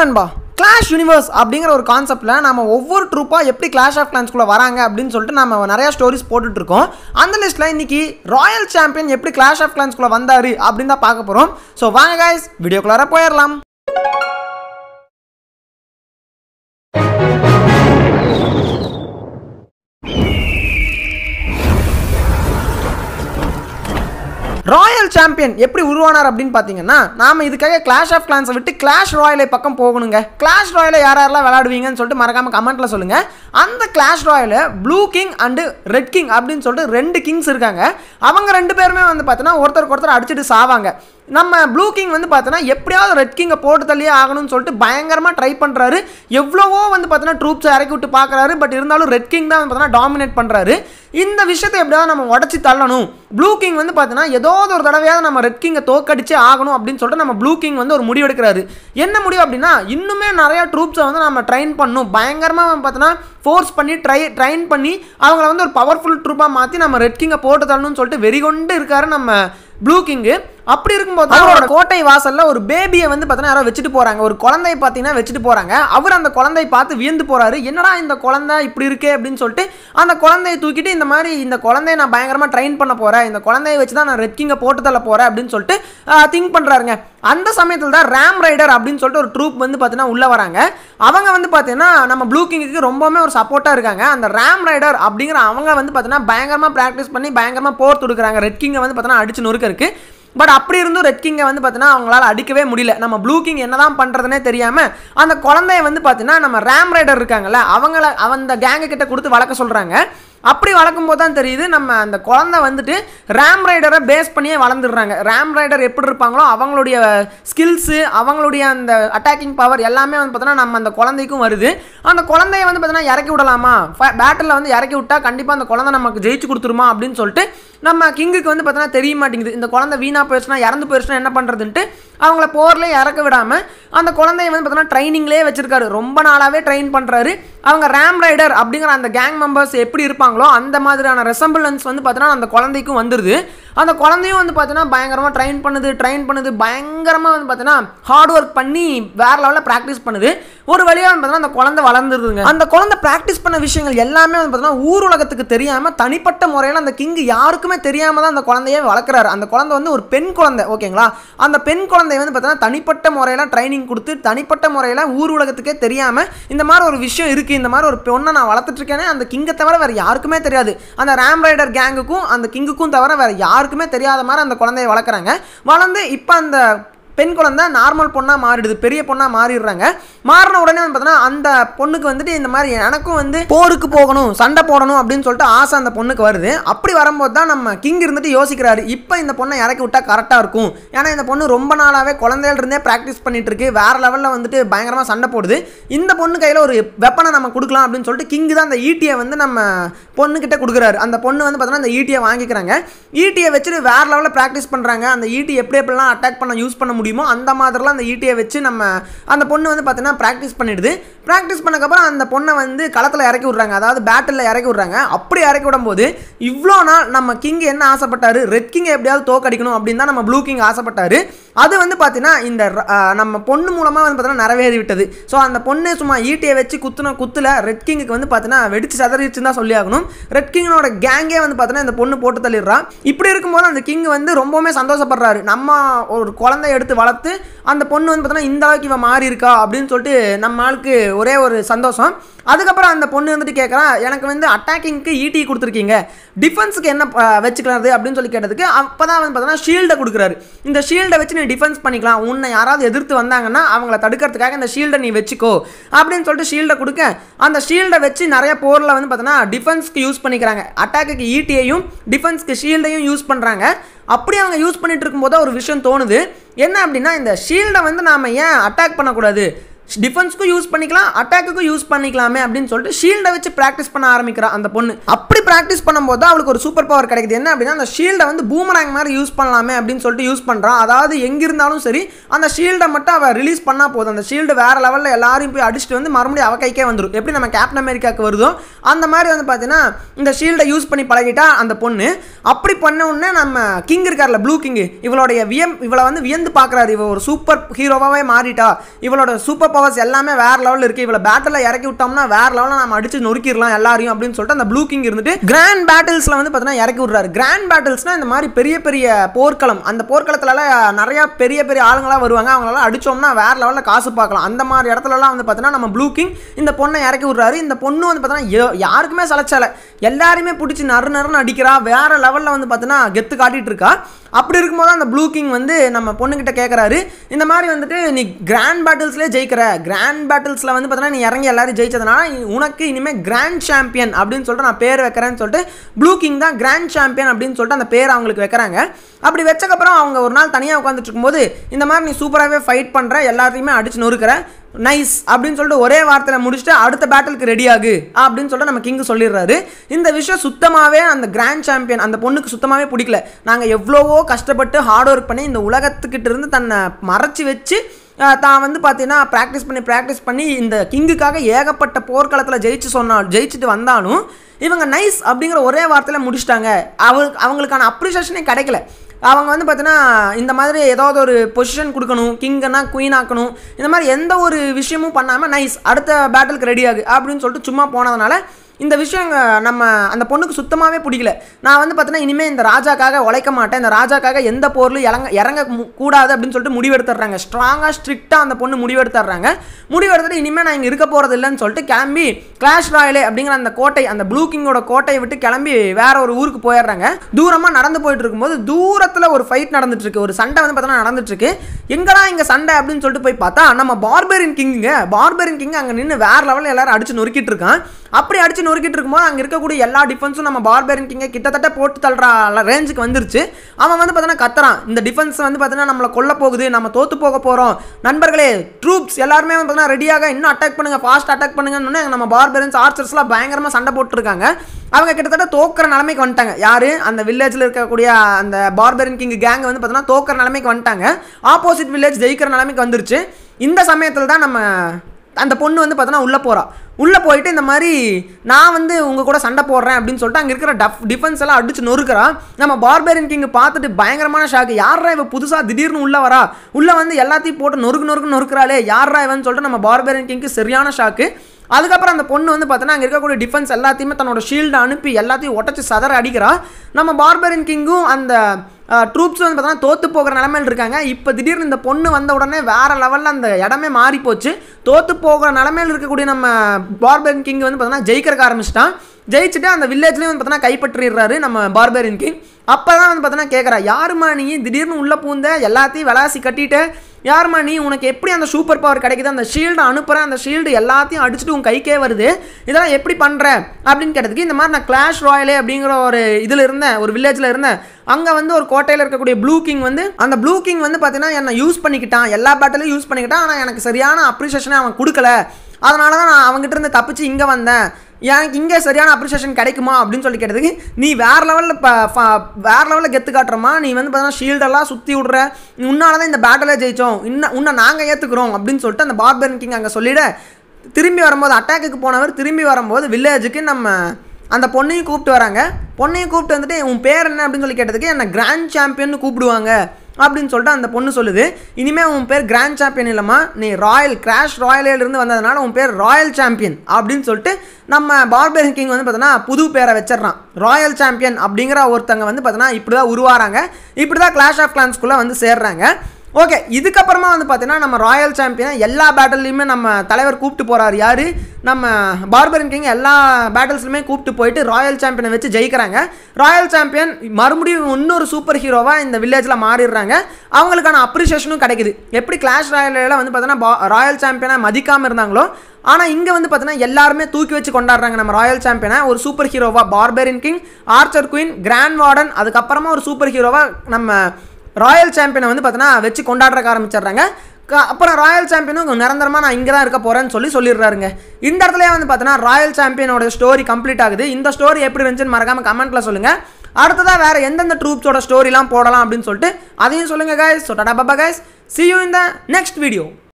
நண்பா clash universe அப்படிங்கிற ஒரு கான்செப்ட்டில் நம்ம ஒவ்வொரு ட்ரூப்பாக எப்படி கிளாஷ் ஆஃப் கிளான்ஸ்குள்ளே வராங்க அப்படின்னு சொல்லிட்டு நம்ம நிறையா ஸ்டோரிஸ் போட்டுட்ருக்கோம் அந்த லிஸ்ட்டில் இன்றைக்கி ராயல் சாம்பியன் எப்படி கிளாஷ் ஆஃப் கிளான்ஸ்குள்ளே வந்தார் அப்படின்னு தான் பார்க்க போகிறோம் ஸோ வாங்க காய்ஸ் வீடியோக்குள்ளார போயிடலாம் ராயல் சாம்பியன் எப்படி உருவானார் அப்படின்னு பார்த்தீங்கன்னா நாம் இதுக்காக கிளாஷ் ஆஃப் கிளான்ஸை விட்டு கிளாஷ் ராயலை பக்கம் போகணுங்க கிளாஷ் ராயலை யார் யாரெல்லாம் விளையாடுவீங்கன்னு சொல்லிட்டு மறக்காம கமெண்ட்டில் சொல்லுங்கள் அந்த கிளாஷ் ராயலில் blue king and red king அப்படின்னு சொல்லிட்டு ரெண்டு கிங்ஸ் இருக்காங்க அவங்க ரெண்டு பேருமே வந்து பார்த்தீங்கன்னா ஒருத்தருக்கு ஒருத்தர் அடிச்சுட்டு சாவாங்க நம்ம ப்ளூ கிங் வந்து பார்த்தோன்னா எப்படியாவது ரெட் கிங்கை போட்டு தள்ளியே ஆகணும்னு சொல்லிட்டு பயங்கரமாக ட்ரை பண்ணுறாரு எவ்வளவோ வந்து பார்த்தோன்னா ட்ரூப்ஸை இறக்கி விட்டு பார்க்குறாரு பட் இருந்தாலும் ரெட் கிங் தான் வந்து பார்த்தோன்னா டாமினேட் பண்ணுறாரு இந்த விஷயத்தை எப்படியாவது நம்ம உடச்சி தள்ளணும் ப்ளூ கிங் வந்து பார்த்தோன்னா ஏதோ ஒரு தடவையாவது நம்ம ரெட் கிங்கை தோக்கடிச்சே ஆகணும் அப்படின்னு சொல்லிட்டு நம்ம ப்ளூ கிங் வந்து ஒரு முடிவு எடுக்கிறாரு என்ன முடிவு அப்படின்னா இன்னுமே நிறையா ட்ரூப்ஸை வந்து நம்ம ட்ரெயின் பண்ணணும் பயங்கரமாக பார்த்தோன்னா ஃபோர்ஸ் பண்ணி ட்ரை ட்ரெயின் பண்ணி அவங்கள வந்து ஒரு பவர்ஃபுல் ட்ரூப்பாக மாற்றி நம்ம ரெட் கிங்கை போட்டு தள்ளணும்னு சொல்லிட்டு வெறிகொண்டு இருக்காரு நம்ம ப்ளூ கிங்கு அப்படி இருக்கும்போது அவரோட கோட்டை வாசல்ல ஒரு பேபியை வந்து பார்த்தீங்கன்னா யாரோ வச்சுட்டு போறாங்க ஒரு குழந்தைய பார்த்தீங்கன்னா வச்சுட்டு போறாங்க அவர் அந்த குழந்தைய பார்த்து வியந்து போறாரு என்னடா இந்த குழந்தை இப்படி இருக்கே அப்படின்னு சொல்லிட்டு அந்த குழந்தைய தூக்கிட்டு இந்த மாதிரி இந்த குழந்தைய நான் பயங்கரமா ட்ரெயின் பண்ண போறேன் இந்த குழந்தைய வச்சு தான் நான் ரெட்கிங்க போட்டு தள்ள போறேன் அப்படின்னு சொல்லிட்டு திங்க் பண்றாருங்க அந்த சமயத்தில் தான் ரேம் ரைடர் அப்படின்னு சொல்லிட்டு ஒரு ட்ரூப் வந்து பார்த்தீங்கன்னா உள்ளே வராங்க அவங்க வந்து பார்த்தீங்கன்னா நம்ம ப்ளூ கிங்குக்கு ரொம்பவுமே ஒரு சப்போர்ட்டாக இருக்காங்க அந்த ரேம் ரைடர் அப்படிங்கிற அவங்க வந்து பார்த்தீங்கன்னா பயங்கரமாக ப்ராக்டிஸ் பண்ணி பயங்கரமாக போர் தொடுக்குறாங்க ரெட் கிங்கை வந்து பார்த்தீங்கன்னா அடிச்சு நொறுக்க இருக்குது பட் அப்படி இருந்தும் ரெட் கிங்கை வந்து பார்த்தீங்கன்னா அவங்களால அடிக்கவே முடியல நம்ம ப்ளூ கிங் என்ன தான் பண்ணுறதுனே தெரியாமல் அந்த குழந்தைய வந்து பார்த்தீங்கன்னா நம்ம ரேம் ரைடர் இருக்காங்கல்ல அவங்கள அந்த கேங்கு கிட்ட கொடுத்து வளர்க்க சொல்கிறாங்க அப்படி வளர்க்கும் போது தான் தெரியுது நம்ம அந்த குழந்தை வந்துட்டு ரேம் ரைடரை பேஸ் பண்ணியே வளர்ந்துடுறாங்க ரேம் ரைடர் எப்படி இருப்பாங்களோ அவங்களுடைய ஸ்கில்ஸு அவங்களுடைய அந்த அட்டாக்கிங் பவர் எல்லாமே வந்து பார்த்தோன்னா நம்ம அந்த குழந்தைக்கும் வருது அந்த குழந்தைய வந்து பார்த்தீங்கன்னா இறக்கி விடலாமா பேட்டில் வந்து இறக்கி விட்டால் கண்டிப்பாக அந்த குழந்தை நமக்கு ஜெயிச்சு கொடுத்துருமா அப்படின்னு சொல்லிட்டு நம்ம கிங்குக்கு வந்து பார்த்தோன்னா தெரிய மாட்டேங்குது இந்த குழந்தை வீணாக போயிடுச்சுனா இறந்து போயிடுச்சுன்னா என்ன பண்ணுறதுன்ட்டு அவங்கள போர்லேயே இறக்க விடாமல் அந்த குழந்தைய வந்து பார்த்தோன்னா ட்ரைனிங்லேயே வச்சிருக்காரு ரொம்ப நாளாகவே ட்ரெயின் பண்ணுறாரு அவங்க ரேம் ரைடர் அப்படிங்கிற அந்த கேங் மெம்பர்ஸ் எப்படி இருப்பாங்களோ அந்த மாதிரியான ரெசம்பிளன்ஸ் வந்து பார்த்தோன்னா அந்த குழந்தைக்கும் வந்துடுது அந்த குழந்தையும் வந்து பார்த்தோன்னா பயங்கரமாக ட்ரெயின் பண்ணுது ட்ரெயின் பண்ணுது பயங்கரமாக வந்து பார்த்தோன்னா ஹார்ட் ஒர்க் பண்ணி வேறு லெவலில் ப்ராக்டிஸ் பண்ணுது ஒரு வழியாக வந்து பார்த்தீங்கன்னா அந்த குழந்தை வளர்ந்துருதுங்க அந்த குழந்தை ப்ராக்டிஸ் பண்ண விஷயங்கள் எல்லாமே வந்து பார்த்தீங்கன்னா ஊர் உலகத்துக்கு தெரியாமல் தனிப்பட்ட முறையில் அந்த கிங்கு யாருக்குமே தெரியாமல் தான் அந்த குழந்தையே வளர்க்குறாரு அந்த குழந்தை வந்து ஒரு பெண் குழந்தை ஓகேங்களா அந்த பெண் குழந்தை வந்து பார்த்தீங்கன்னா தனிப்பட்ட முறையில் ட்ரைனிங் கொடுத்து தனிப்பட்ட முறையில் ஊர் உலகத்துக்கே தெரியாமல் இந்த மாதிரி ஒரு விஷயம் இருக்குது இந்த மாதிரி ஒரு பொண்ணை நான் வளர்த்துட்ருக்கேனே அந்த கிங்கை தவிர வேறு யாருக்குமே தெரியாது அந்த ரேம் ரைடர் கேங்குக்கும் அந்த கிங்குக்கும் தவிர வேறு யாருக்குமே தெரியாத மாதிரி அந்த குழந்தைய வளர்க்குறாங்க வளர்ந்து இப்போ அந்த பெண் குழந்தை நார்மல் பொண்ணாக மாறிடுது பெரிய பொண்ணாக மாறிடுறாங்க மாறின உடனே வந்து பார்த்தோன்னா அந்த பொண்ணுக்கு வந்துட்டு இந்த மாதிரி எனக்கும் வந்து போருக்கு போகணும் சண்டை போடணும் அப்படின்னு சொல்லிட்டு ஆசை அந்த பொண்ணுக்கு வருது அப்படி வரும்போது தான் நம்ம கிங் இருந்துட்டு யோசிக்கிறாரு இப்போ இந்த பொண்ணை இறக்கி விட்டால் கரெக்டாக இருக்கும் ஏன்னா இந்த பொண்ணு ரொம்ப நாளாகவே குழந்தைகள் இருந்தே ப்ராக்டிஸ் பண்ணிட்டு இருக்கு வேற லெவலில் வந்துட்டு பயங்கரமாக சண்டை போடுது இந்த பொண்ணு கையில் ஒரு வெப்பனை நம்ம கொடுக்கலாம் அப்படின்னு சொல்லிட்டு கிங்கு தான் அந்த ஈட்டியை வந்து நம்ம பொண்ணுக்கிட்ட கொடுக்குறாரு அந்த பொண்ணு வந்து பார்த்தோன்னா அந்த ஈட்டியை வாங்கிக்கிறாங்க ஈட்டியை வச்சுட்டு வேற லெவலில் ப்ராக்டிஸ் பண்ணுறாங்க அந்த ஈட்டி எப்படி எப்படிலாம் அட்டாக் பண்ண யூஸ் பண்ண முடியும் முடியுமோ அந்த மாதிரிலாம் அந்த ஈட்டியை வச்சு நம்ம அந்த பொண்ணு வந்து பார்த்தீங்கன்னா ப்ராக்டிஸ் பண்ணிடுது ப்ராக்டிஸ் பண்ணக்கப்புறம் அந்த பொண்ணை வந்து களத்தில் இறக்கி விட்றாங்க அதாவது பேட்டில் இறக்கி விட்றாங்க அப்படி இறக்கி விடும்போது இவ்வளோ நாள் நம்ம கிங் என்ன ஆசைப்பட்டார் ரெட் கிங்கை எப்படியாவது தோக்கடிக்கணும் அப்படின்னு தான் நம்ம ப்ளூ கிங் ஆசைப்பட்டார் அது வந்து பார்த்தீங்கன்னா இந்த நம்ம பொண்ணு மூலமாக வந்து பார்த்தீங்கன்னா நிறைவேறி விட்டது ஸோ அந்த பொண்ணு சும்மா ஈட்டியை வச்சு குத்துன குத்துல ரெட் கிங்குக்கு வந்து பார்த்தீங்கன்னா வெடிச்சு சதறிச்சுன்னு தான் சொல்லி ஆகணும் ரெட் கிங்கனோட கேங்கே வந்து பார்த்தீங்கன்னா இந்த பொண்ணு போட்டு தள்ளிடுறான் இப்படி இருக்கும்போது அந்த கிங் வந்து ரொம்பவுமே சந்தோஷப்படுறாரு நம்ம ஒரு குழந்தை எடுத்து வளர்த்து அந்த பொண்ணு வந்து பார்த்தோன்னா இந்த அளவுக்கு இவன் மாறி இருக்கா அப்படின்னு சொல்லிட்டு நம்ம ஆளுக்கு ஒரே ஒரு சந்தோஷம் அதுக்கப்புறம் அந்த பொண்ணு வந்துட்டு கேட்குறான் எனக்கு வந்து அட்டாக்கிங்க்கு ஈட்டி e கொடுத்துருக்கீங்க டிஃபென்ஸுக்கு என்ன வச்சுக்கிறது அப்படின்னு சொல்லி கேட்டதுக்கு அப்போ தான் வந்து பார்த்தோன்னா ஷீல்டை கொடுக்குறாரு இந்த ஷீல்டை வச்சு நீ டிஃபென்ஸ் பண்ணிக்கலாம் உன்னை யாராவது எதிர்த்து வந்தாங்கன்னா அவங்கள தடுக்கிறதுக்காக இந்த ஷீல்டை நீ வச்சுக்கோ அப்படின்னு சொல்லிட்டு ஷீல்டை கொடுக்க அந்த ஷீல்டை வச்சு நிறைய போரில் வந்து பார்த்தோன்னா டிஃபென்ஸ்க்கு யூஸ் பண்ணிக்கிறாங்க அட்டாக்கு ஈட்டியையும் e டிஃபென்ஸ்க்கு ஷீல்டையும் யூஸ் பண்ணுறாங்க அப்படி அவங்க யூஸ் பண்ணிட்டு இருக்கும்போது ஒரு விஷயம் தோணுது என்ன அப்படின்னா இந்த ஷீல்டை வந்து நாம் ஏன் அட்டாக் பண்ணக்கூடாது டிஃபென்ஸ்க்கும் யூஸ் பண்ணிக்கலாம் அட்டாக்குக்கும் யூஸ் பண்ணிக்கலாமே அப்படின்னு சொல்லிட்டு ஷீல்டை வச்சு ப்ராக்டிஸ் பண்ண ஆரம்பிக்கிறான் அந்த பொண்ணு அப்படி ப்ராக்டிஸ் பண்ணும்போது அவளுக்கு ஒரு சூப்பர் பவர் கிடைக்குது என்ன அப்படின்னா அந்த ஷீல்டை வந்து பூமராங் மாதிரி யூஸ் பண்ணலாமே அப்படின்னு சொல்லிட்டு யூஸ் பண்ணுறான் அதாவது எங்கே இருந்தாலும் சரி அந்த ஷீல்டை மட்டும் அவள் ரிலீஸ் பண்ணால் போதும் அந்த ஷீல்டு வேறு லெவலில் எல்லாரையும் போய் அடிச்சுட்டு வந்து மறுபடியும் அவ கைக்கே வந்துடும் எப்படி நம்ம கேப்டன் அமெரிக்காவுக்கு வருதோ அந்த மாதிரி வந்து பார்த்தீங்கன்னா இந்த ஷீல்டை யூஸ் பண்ணி பழகிட்டா அந்த பொண்ணு அப்படி பண்ண உடனே நம்ம கிங் இருக்கார்ல ப்ளூ கிங்கு இவளுடைய வியம் இவளை வந்து வியந்து பார்க்குறாரு இவள் ஒரு சூப்பர் ஹீரோவாகவே மாறிட்டா இவளோட சூப்பர் பவர்ஸ் எல்லாமே வேறு லெவலில் இருக்குது இவளை பேட்டில் இறக்கி விட்டோம்னா வேறு லெவலில் நம்ம அடித்து நொறுக்கிடலாம் எல்லாரையும் அப்படின்னு சொல்லிட்டு அந்த ப்ளூ கிங் இருந்துட்டு கிராண்ட் பேட்டில்ஸில் வந்து பார்த்தீங்கன்னா இறக்கி விட்றாரு கிராண்ட் பேட்டில்ஸ்னால் இந்த மாதிரி பெரிய பெரிய போர்க்களம் அந்த போர்க்களத்துலலாம் நிறையா பெரிய பெரிய ஆளுங்களாக வருவாங்க அவங்களால அடித்தோம்னா வேறு லெவலில் காசு பார்க்கலாம் அந்த மாதிரி இடத்துலலாம் வந்து பார்த்தீங்கன்னா நம்ம ப்ளூ கிங் இந்த பொண்ணை இறக்கி விட்றாரு இந்த பொண்ணு வந்து பார்த்தீங்கன்னா யாருக்குமே சளைச்சலை எல்லாருமே பிடிச்சி நறு நறுன்னு அடிக்கிறா வேறு லெவலில் வந்து பார்த்தீங்கன்னா கெத்து காட்டிகிட்டு இருக்கா அப்படி இருக்கும்போது அந்த ப்ளூ கிங் வந்து நம்ம பொண்ணுக்கிட்ட கேட்குறாரு இந்த மாதிரி வந்துட்டு நீ கிராண்ட் பேட்டில்ஸ்லேயே ஜெயிக்கிற கிராண்ட் பேட்டில்ஸில் வந்து பார்த்தீங்கன்னா நீ இறங்கி எல்லாரும் ஜெயிச்சதுனால உனக்கு இனிமேல் கிராண்ட் சாம்பியன் அப்படின்னு சொல்லிட்டு நான் பேர் வைக்கிறேன்னு சொல்லிட்டு ப்ளூ கிங் தான் கிராண்ட் சாம்பியன் அப்படின்னு சொல்லிட்டு அந்த பேர் அவங்களுக்கு வைக்கிறாங்க அப்படி வச்சக்கப்புறம் அவங்க ஒரு நாள் தனியாக உட்காந்துட்டு இருக்கும்போது இந்த மாதிரி நீ சூப்பராகவே ஃபைட் பண்ணுற எல்லாத்தையுமே அடிச்சு நொறுக்கிற நைஸ் அப்படின்னு சொல்லிட்டு ஒரே வார்த்தையில் முடிச்சுட்டு அடுத்த பேட்டலுக்கு ரெடி ஆகு அப்படின்னு சொல்லிட்டு நம்ம கிங் சொல்லிடுறாரு இந்த விஷயம் சுத்தமாகவே அந்த கிராண்ட் சாம்பியன் அந்த பொண்ணுக்கு சுத்தமாகவே பிடிக்கல நாங்கள் எவ்வளவோ கஷ்டப்பட்டு ஹார்ட் ஒர்க் பண்ணி இந்த உலகத்துக்கிட்ட இருந்து தன்னை மறைச்சி வச்சு தான் வந்து பார்த்தீங்கன்னா ப்ராக்டிஸ் பண்ணி ப்ராக்டிஸ் பண்ணி இந்த கிங்குக்காக ஏகப்பட்ட போர்க்களத்தில் ஜெயிச்சு சொன்னால் ஜெயிச்சுட்டு வந்தாலும் இவங்க நைஸ் அப்படிங்கிற ஒரே வார்த்தையில் முடிச்சிட்டாங்க அவங்களுக்கு அவங்களுக்கான அப்ரிஷியேஷனே கிடைக்கல அவங்க வந்து பார்த்தீங்கன்னா இந்த மாதிரி ஏதாவது ஒரு பொசிஷன் கொடுக்கணும் கிங்கன்னா குயின் ஆக்கணும் இந்த மாதிரி எந்த ஒரு விஷயமும் பண்ணாமல் நைஸ் அடுத்த பேட்டிலுக்கு ரெடி ஆகு அப்படின்னு சொல்லிட்டு சும்மா போனதுனால இந்த விஷயம் நம்ம அந்த பொண்ணுக்கு சுத்தமாகவே பிடிக்கல நான் வந்து பார்த்தீங்கன்னா இனிமேல் இந்த ராஜாக்காக உழைக்க மாட்டேன் இந்த ராஜாக்காக எந்த பொருளும் இறங்க இறங்க கூடாது அப்படின்னு சொல்லிட்டு முடிவெடுத்துடுறாங்க ஸ்ட்ராங்காக ஸ்ட்ரிக்டாக அந்த பொண்ணு முடிவெடுத்துடுறாங்க முடிவெடுத்துட்டு இனிமேல் நான் இங்கே இருக்க போகிறது இல்லைன்னு சொல்லிட்டு கிளம்பி கிளாஷ் ராயலே அப்படிங்கிற அந்த கோட்டை அந்த ப்ளூ கிங்கோட கோட்டையை விட்டு கிளம்பி வேற ஒரு ஊருக்கு போயிடுறாங்க தூரமாக நடந்து போயிட்டு இருக்கும்போது தூரத்தில் ஒரு ஃபைட் நடந்துட்டுருக்கு ஒரு சண்டை வந்து பார்த்தோன்னா நடந்துட்டுருக்கு எங்கடா இங்கே சண்டை அப்படின்னு சொல்லிட்டு போய் பார்த்தா நம்ம பார்பரின் கிங்குங்க பார்பரின் கிங் அங்கே நின்று வேற லெவலில் எல்லாரும் அடிச்சு நொறுக்கிட்டு இருக்கான் அப்படி அடித்து நொறுக்கிட்டு இருக்கும்போது அங்கே இருக்கக்கூடிய எல்லா டிஃபென்ஸும் நம்ம பார்பேரன் கிங்கை கிட்டத்தட்ட போட்டு தள்ளுற ரேஞ்சுக்கு வந்துருச்சு அவன் வந்து பார்த்தீங்கன்னா கத்துறான் இந்த டிஃபென்ஸ் வந்து பார்த்தீங்கன்னா நம்மளை கொல்ல போகுது நம்ம தோத்து போக போகிறோம் நண்பர்களே ட்ரூப்ஸ் எல்லாருமே வந்து பார்த்தீங்கன்னா ரெடியாக இன்னும் அட்டாக் பண்ணுங்கள் ஃபாஸ்ட் அட்டாக் பண்ணுங்கன்னு நம்ம பார்பேரன்ஸ் ஆர்ச்சர்ஸ்லாம் பயங்கரமாக சண்டை போட்டுருக்காங்க அவங்க கிட்டத்தட்ட தோக்கிற நிலைமைக்கு வந்துட்டாங்க யார் அந்த வில்லேஜில் இருக்கக்கூடிய அந்த பார்பேரன் கிங் கேங் வந்து பார்த்தீங்கன்னா தோக்கிற நிலைமைக்கு வந்துட்டாங்க ஆப்போசிட் வில்லேஜ் ஜெயிக்கிற நிலைமைக்கு வந்துருச்சு இந்த சமயத்தில் தான் நம்ம அந்த பொண்ணு வந்து பார்த்தோன்னா உள்ளே போகிறா உள்ளே போயிட்டு இந்த மாதிரி நான் வந்து உங்கள் கூட சண்டை போடுறேன் அப்படின்னு சொல்லிட்டு அங்கே இருக்கிற டஃப் டிஃபென்ஸ் எல்லாம் அடிச்சு நொறுக்கிறா நம்ம பார்பேரியன் கிங்கு பார்த்துட்டு பயங்கரமான ஷாக்கு யாரா இவ புதுசாக திடீர்னு உள்ளே வரா உள்ளே வந்து எல்லாத்தையும் போட்டு நொறுக்கு நொறுக்கு நொறுக்கிறாளே யாரா இவன் சொல்லிட்டு நம்ம பார்பேரியன் கிங்க்கு சரியான ஷாக்கு அதுக்கப்புறம் அந்த பொண்ணு வந்து பார்த்தோன்னா அங்கே இருக்கக்கூடிய டிஃபென்ஸ் எல்லாத்தையுமே தன்னோட ஷீல்டு அனுப்பி எல்லாத்தையும் உடச்சி சதற அடிக்கிறா நம்ம பார்பேரியன் கிங்கும் அந்த ட்ரூப்ஸ் வந்து பார்த்தோன்னா தோற்று போகிற நிலமையில் இருக்காங்க இப்போ திடீர்னு இந்த பொண்ணு வந்த உடனே வேறு லெவலில் அந்த இடமே மாறி போச்சு தோற்று போகிற நிலமையில் இருக்கக்கூடிய நம்ம பார்பன் கிங் வந்து பார்த்தோம்னா ஜெயிக்கிறக்க ஆரம்பிச்சிட்டான் ஜெயிச்சுட்டு அந்த வில்லேஜ்லேயும் வந்து பார்த்தோன்னா கைப்பற்றிடுறாரு நம்ம பார்பேரியன் கிங் அப்போ தான் வந்து பார்த்தோன்னா கேட்குறா யாருமா நீ திடீர்னு உள்ளே பூந்த எல்லாத்தையும் விளாசி கட்டிட்டு யார்மா நீ உனக்கு எப்படி அந்த சூப்பர் பவர் கிடைக்குது அந்த ஷீல்டு அனுப்புகிறேன் அந்த ஷீல்டு எல்லாத்தையும் அடிச்சுட்டு உன் கைக்கே வருது இதெல்லாம் எப்படி பண்ணுற அப்படின்னு கேட்டதுக்கு இந்த மாதிரி நான் கிளாஷ் ராயலே அப்படிங்கிற ஒரு இதில் இருந்தேன் ஒரு வில்லேஜில் இருந்தேன் அங்கே வந்து ஒரு கோட்டையில் இருக்கக்கூடிய ப்ளூ கிங் வந்து அந்த ப்ளூ கிங் வந்து பார்த்தீங்கன்னா என்னை யூஸ் பண்ணிக்கிட்டான் எல்லா பேட்டிலையும் யூஸ் பண்ணிக்கிட்டான் ஆனால் எனக்கு சரியான அப்ரிஷியேஷனை அவன் கொடுக்கல அதனால தான் நான் அவங்ககிட்ட இருந்து தப்பிச்சு இங்கே வந்தேன் எனக்கு இங்கே சரியான அப்ரிஷியேஷன் கிடைக்குமா அப்படின்னு சொல்லி கேட்டதுக்கு நீ வேறு லெவலில் இப்போ வேறு லெவலில் கெத்து காட்டுறமா நீ வந்து பார்த்தீங்கன்னா ஷீல்டெல்லாம் சுற்றி விடுற உன்னால தான் இந்த பேட்டலே ஜெயித்தோம் இன்னும் உன்னை நாங்கள் ஏற்றுக்குறோம் அப்படின்னு சொல்லிட்டு அந்த பார்பர் கிங் அங்கே சொல்லிவிட திரும்பி வரும்போது அட்டாக்குக்கு போனவர் திரும்பி வரும்போது வில்லேஜுக்கு நம்ம அந்த பொண்ணையும் கூப்பிட்டு வராங்க பொண்ணையும் கூப்பிட்டு வந்துட்டு உன் பேர் என்ன அப்படின்னு சொல்லி கேட்டதுக்கு என்னை கிராண்ட் சாம்பியன் கூப்பிடுவாங்க அப்படின்னு சொல்லிட்டு அந்த பொண்ணு சொல்லுது இனிமேல் உன் பேர் கிராண்ட் சாம்பியன் இல்லைம்மா நீ ராயல் கிராஷ் ராயலேருந்து வந்ததுனால உன் பேர் ராயல் சாம்பியன் அப்படின்னு சொல்லிட்டு நம்ம பார்பர் கிங் வந்து பார்த்தோன்னா புது பேரை வச்சிடறான் ராயல் சாம்பியன் அப்படிங்கிற ஒருத்தங்க வந்து பார்த்தோன்னா இப்படி தான் உருவாகிறாங்க இப்படி தான் கிளாஷ் ஆஃப் கிளான்ஸ்குள்ளே வந்து சேர்றாங்க ஓகே இதுக்கப்புறமா வந்து பார்த்தீங்கன்னா நம்ம ராயல் சாம்பியன் எல்லா பேட்டல்லையுமே நம்ம தலைவர் கூப்பிட்டு போகிறார் யார் நம்ம பார்பரன் கிங் எல்லா பேட்டில்ஸ்லையுமே கூப்பிட்டு போயிட்டு ராயல் சாம்பியனை வச்சு ஜெயிக்கிறாங்க ராயல் சாம்பியன் மறுபடியும் இன்னொரு சூப்பர் ஹீரோவாக இந்த வில்லேஜில் மாறிடுறாங்க அவங்களுக்கான அப்ரிஷியேஷனும் கிடைக்குது எப்படி கிளாஷ் ராயல் வந்து பார்த்தீங்கன்னா ராயல் சாம்பியனை மதிக்காமல் இருந்தாங்களோ ஆனால் இங்கே வந்து பார்த்தீங்கன்னா எல்லாருமே தூக்கி வச்சு கொண்டாடுறாங்க நம்ம ராயல் சாம்பியனை ஒரு சூப்பர் ஹீரோவாக barbarian king archer queen grand warden அதுக்கப்புறமா ஒரு சூப்பர் ஹீரோவாக நம்ம ராயல் சாம்பியனை வந்து பார்த்தீங்கன்னா வச்சு கொண்டாடுறக்க ஆரம்பிச்சிடுறாங்க அப்புறம் ராயல் சாம்பியனும் நிரந்தரமாக நான் இங்கே தான் இருக்க போகிறேன்னு சொல்லி சொல்லிடுறாருங்க இந்த இடத்துல வந்து பார்த்தீங்கன்னா ராயல் சாம்பியனோட ஸ்டோரி கம்ப்ளீட் ஆகுது இந்த ஸ்டோரி எப்படி இருந்துச்சுன்னு மறக்காமல் கமெண்ட்டில் சொல்லுங்கள் அடுத்ததாக வேறு எந்தெந்த ட்ரூப்ஸோட ஸ்டோரிலாம் போடலாம் அப்படின்னு சொல்லிட்டு அதையும் சொல்லுங்கள் கைஸ் ஸோ டாடா பாபா கைஸ் சி யூ இந்த நெக்ஸ்ட் வீடியோ